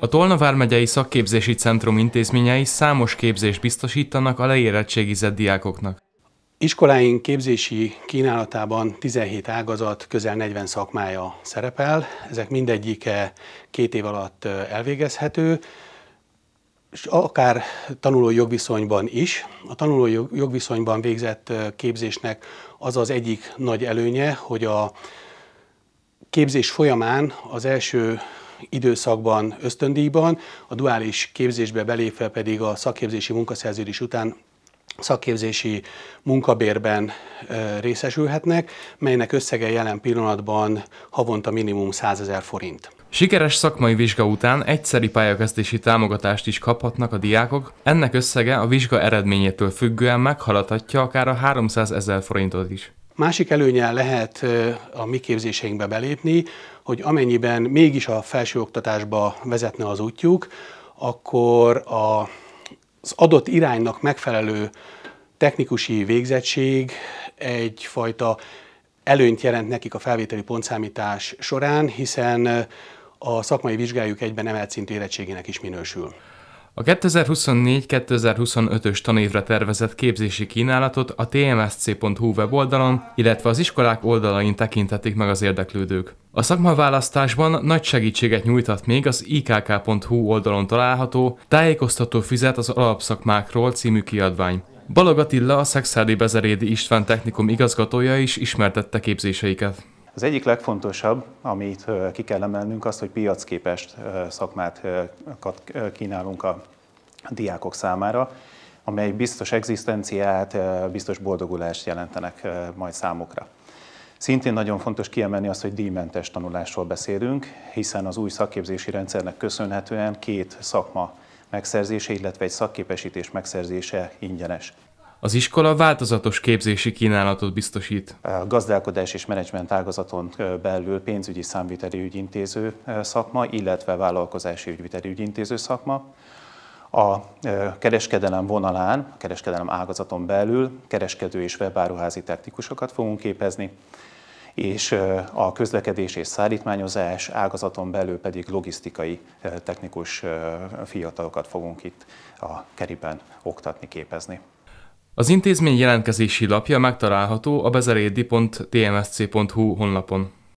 A Tolna vármegyei szakképzési centrum intézményei számos képzést biztosítanak a leérettségizett diákoknak. Iskoláink képzési kínálatában 17 ágazat, közel 40 szakmája szerepel. Ezek mindegyike két év alatt elvégezhető, és akár tanulói jogviszonyban is. A tanulói jogviszonyban végzett képzésnek az az egyik nagy előnye, hogy a képzés folyamán az első időszakban ösztöndíjban, a duális képzésbe belépve pedig a szakképzési munkaszerződés után szakképzési munkabérben részesülhetnek, melynek összege jelen pillanatban havonta minimum 100 ezer forint. Sikeres szakmai vizsga után egyszeri pályakezdési támogatást is kaphatnak a diákok, ennek összege a vizsga eredményétől függően meghaladhatja akár a 300 ezer forintot is. Másik előnye lehet a mi képzéseinkbe belépni, hogy amennyiben mégis a felsőoktatásba vezetne az útjuk, akkor az adott iránynak megfelelő technikusi végzettség egyfajta előnyt jelent nekik a felvételi pontszámítás során, hiszen a szakmai vizsgájuk egyben emelt szintű érettségének is minősül. A 2024-2025-ös tanévre tervezett képzési kínálatot a tmsc.hu weboldalon, illetve az iskolák oldalain tekintetik meg az érdeklődők. A szakmaválasztásban nagy segítséget nyújtat még az ikk.hu oldalon található Tájékoztató fizet az alapszakmákról című kiadvány. Balog Attila, a Szexádi Bezerédi István Technikum igazgatója is ismertette képzéseiket. Az egyik legfontosabb, amit ki kell emelnünk, az, hogy piacképes szakmát kínálunk a diákok számára, amely biztos egzisztenciát, biztos boldogulást jelentenek majd számukra. Szintén nagyon fontos kiemelni azt, hogy díjmentes tanulásról beszélünk, hiszen az új szakképzési rendszernek köszönhetően két szakma megszerzése, illetve egy szakképesítés megszerzése ingyenes. Az iskola változatos képzési kínálatot biztosít. A gazdálkodás és menedzsment ágazaton belül pénzügyi számviteli ügyintéző szakma, illetve vállalkozási ügyviteli ügyintéző szakma. A kereskedelem vonalán, a kereskedelem ágazaton belül kereskedő és webáruházi technikusokat fogunk képezni, és a közlekedés és szállítmányozás ágazaton belül pedig logisztikai technikus fiatalokat fogunk itt a keriben oktatni, képezni. Az intézmény jelentkezési lapja megtalálható a bezerédi.tmsc.hu honlapon.